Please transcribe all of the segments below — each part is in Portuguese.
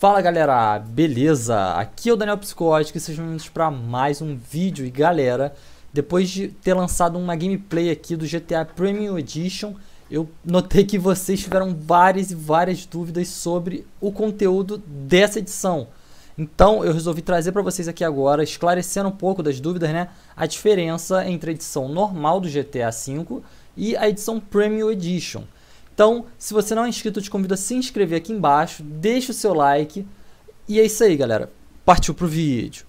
Fala galera, beleza? Aqui é o Daniel Psicótico e sejam bem-vindos para mais um vídeo. E galera, depois de ter lançado uma gameplay aqui do GTA Premium Edition, eu notei que vocês tiveram várias e várias dúvidas sobre o conteúdo dessa edição. Então eu resolvi trazer para vocês aqui agora, esclarecendo um pouco das dúvidas, né? A diferença entre a edição normal do GTA V e a edição Premium Edition. Então, se você não é inscrito, eu te convido a se inscrever aqui embaixo, deixa o seu like. E é isso aí, galera. Partiu pro vídeo.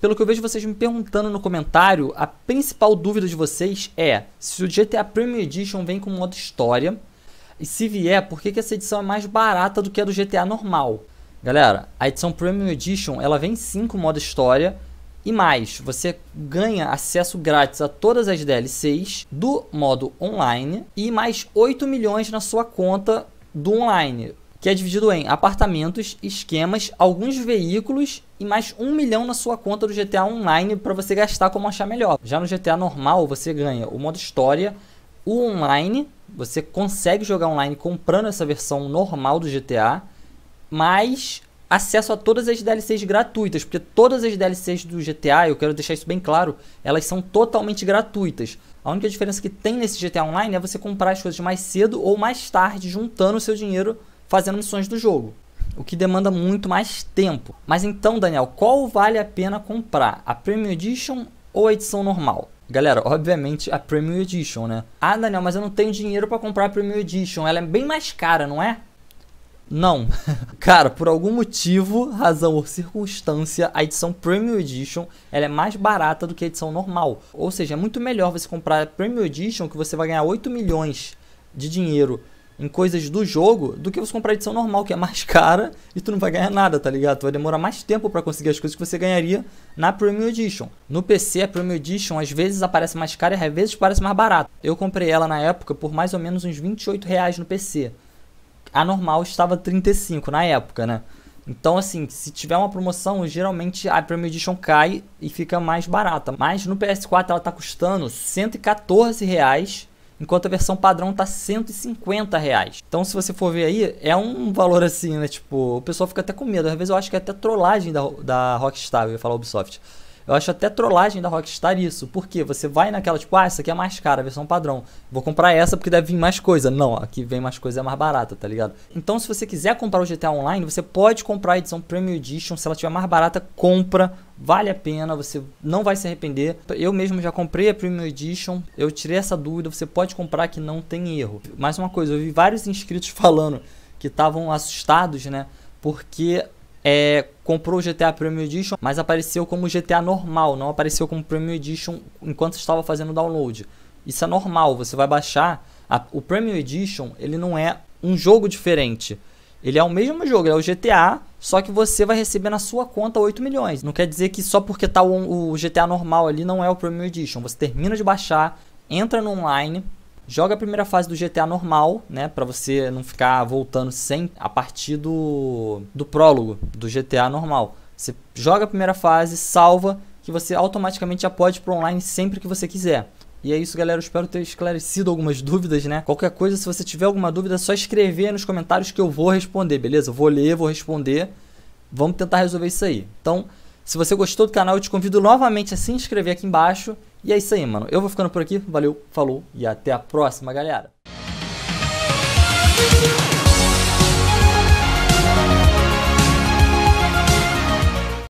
Pelo que eu vejo vocês me perguntando no comentário, a principal dúvida de vocês é se o GTA Premium Edition vem com modo história e se vier, por que, que essa edição é mais barata do que a do GTA normal? Galera, a edição Premium Edition ela vem sim com modo história e mais, você ganha acesso grátis a todas as DLCs do modo online e mais 8 milhões na sua conta do online, que é dividido em apartamentos, esquemas, alguns veículos e mais 1 milhão na sua conta do GTA Online para você gastar como achar melhor. Já no GTA normal, você ganha o modo história, o online, você consegue jogar online comprando essa versão normal do GTA, mais acesso a todas as DLCs gratuitas, porque todas as DLCs do GTA, eu quero deixar isso bem claro, elas são totalmente gratuitas. A única diferença que tem nesse GTA Online é você comprar as coisas mais cedo ou mais tarde, juntando o seu dinheiro fazendo missões do jogo. O que demanda muito mais tempo. Mas então, Daniel, qual vale a pena comprar? A Premium Edition ou a edição normal? Galera, obviamente a Premium Edition, né? Ah, Daniel, mas eu não tenho dinheiro para comprar a Premium Edition. Ela é bem mais cara, não é? Não. Cara, por algum motivo, razão ou circunstância, a edição Premium Edition ela é mais barata do que a edição normal. Ou seja, é muito melhor você comprar a Premium Edition que você vai ganhar 8 milhões de dinheiro em coisas do jogo do que você comprar a edição normal, que é mais cara e tu não vai ganhar nada, tá ligado? Tu vai demorar mais tempo para conseguir as coisas que você ganharia na Premium Edition. No PC, a Premium Edition às vezes aparece mais cara e às vezes parece mais barata. Eu comprei ela na época por mais ou menos uns 28 reais no PC a normal estava 35 na época, né? Então, assim, se tiver uma promoção, geralmente a Premium Edition cai e fica mais barata. Mas no PS4 ela tá custando 114 reais, enquanto a versão padrão tá 150 reais. Então, se você for ver aí, é um valor assim, né? Tipo, o pessoal fica até com medo. Às vezes eu acho que é até trollagem da, da Rockstar, eu ia falar Ubisoft. Eu acho até trollagem da Rockstar isso. Porque você vai naquela, tipo, ah, essa aqui é mais cara, a versão padrão. Vou comprar essa porque deve vir mais coisa. Não, aqui vem mais coisa, é mais barata, tá ligado? Então, se você quiser comprar o GTA Online, você pode comprar a edição Premium Edition. Se ela tiver mais barata, compra vale a pena, você não vai se arrepender. Eu mesmo já comprei a Premium Edition, eu tirei essa dúvida, você pode comprar que não tem erro. Mais uma coisa, eu vi vários inscritos falando que estavam assustados, né? Porque é, comprou o GTA Premium Edition, mas apareceu como GTA normal, não apareceu como Premium Edition enquanto estava fazendo o download. Isso é normal, você vai baixar. A, o Premium Edition ele não é um jogo diferente. Ele é o mesmo jogo, é o GTA, só que você vai receber na sua conta 8 milhões. Não quer dizer que só porque tá o, o GTA normal ali não é o Premium Edition. Você termina de baixar, entra no online, Joga a primeira fase do GTA normal, né? Pra você não ficar voltando sem a partir do, do prólogo do GTA normal. Você joga a primeira fase, salva, que você automaticamente já pode ir pro online sempre que você quiser. E é isso, galera. Eu espero ter esclarecido algumas dúvidas, né? Qualquer coisa, se você tiver alguma dúvida, é só escrever nos comentários que eu vou responder, beleza? Eu vou ler, vou responder. Vamos tentar resolver isso aí. Então, se você gostou do canal, eu te convido novamente a se inscrever aqui embaixo e é isso aí, mano. Eu vou ficando por aqui. Valeu, falou e até a próxima, galera.